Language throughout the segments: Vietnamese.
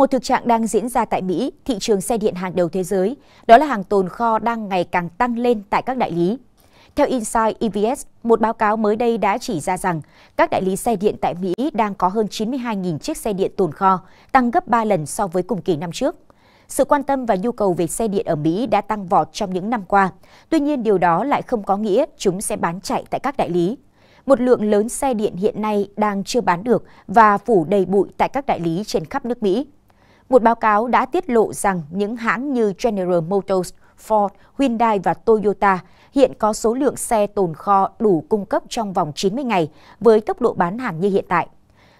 Một thực trạng đang diễn ra tại Mỹ, thị trường xe điện hàng đầu thế giới, đó là hàng tồn kho đang ngày càng tăng lên tại các đại lý. Theo Insight EVS, một báo cáo mới đây đã chỉ ra rằng các đại lý xe điện tại Mỹ đang có hơn 92.000 chiếc xe điện tồn kho, tăng gấp 3 lần so với cùng kỳ năm trước. Sự quan tâm và nhu cầu về xe điện ở Mỹ đã tăng vọt trong những năm qua. Tuy nhiên điều đó lại không có nghĩa chúng sẽ bán chạy tại các đại lý. Một lượng lớn xe điện hiện nay đang chưa bán được và phủ đầy bụi tại các đại lý trên khắp nước Mỹ. Một báo cáo đã tiết lộ rằng những hãng như General Motors, Ford, Hyundai và Toyota hiện có số lượng xe tồn kho đủ cung cấp trong vòng 90 ngày với tốc độ bán hàng như hiện tại.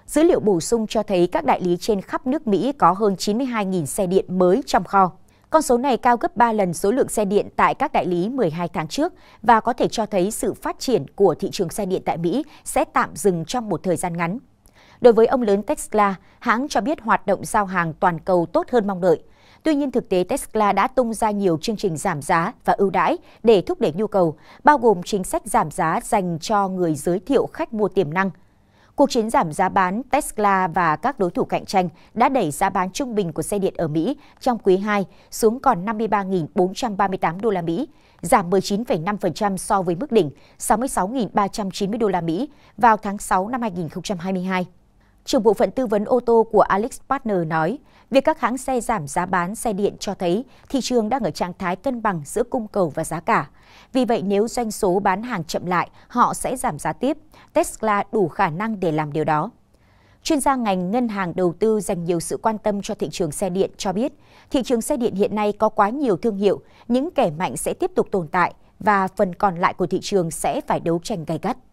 Dữ liệu bổ sung cho thấy các đại lý trên khắp nước Mỹ có hơn 92.000 xe điện mới trong kho. Con số này cao gấp 3 lần số lượng xe điện tại các đại lý 12 tháng trước và có thể cho thấy sự phát triển của thị trường xe điện tại Mỹ sẽ tạm dừng trong một thời gian ngắn. Đối với ông lớn Tesla, hãng cho biết hoạt động giao hàng toàn cầu tốt hơn mong đợi. Tuy nhiên thực tế Tesla đã tung ra nhiều chương trình giảm giá và ưu đãi để thúc đẩy nhu cầu, bao gồm chính sách giảm giá dành cho người giới thiệu khách mua tiềm năng. Cuộc chiến giảm giá bán Tesla và các đối thủ cạnh tranh đã đẩy giá bán trung bình của xe điện ở Mỹ trong quý 2 xuống còn 53.438 đô la Mỹ, giảm 19,5% so với mức đỉnh 66.390 đô la Mỹ vào tháng 6 năm 2022 trưởng bộ phận tư vấn ô tô của Alex Partner nói, việc các hãng xe giảm giá bán xe điện cho thấy thị trường đang ở trạng thái cân bằng giữa cung cầu và giá cả. Vì vậy, nếu doanh số bán hàng chậm lại, họ sẽ giảm giá tiếp. Tesla đủ khả năng để làm điều đó. Chuyên gia ngành ngân hàng đầu tư dành nhiều sự quan tâm cho thị trường xe điện cho biết, thị trường xe điện hiện nay có quá nhiều thương hiệu, những kẻ mạnh sẽ tiếp tục tồn tại và phần còn lại của thị trường sẽ phải đấu tranh gay gắt.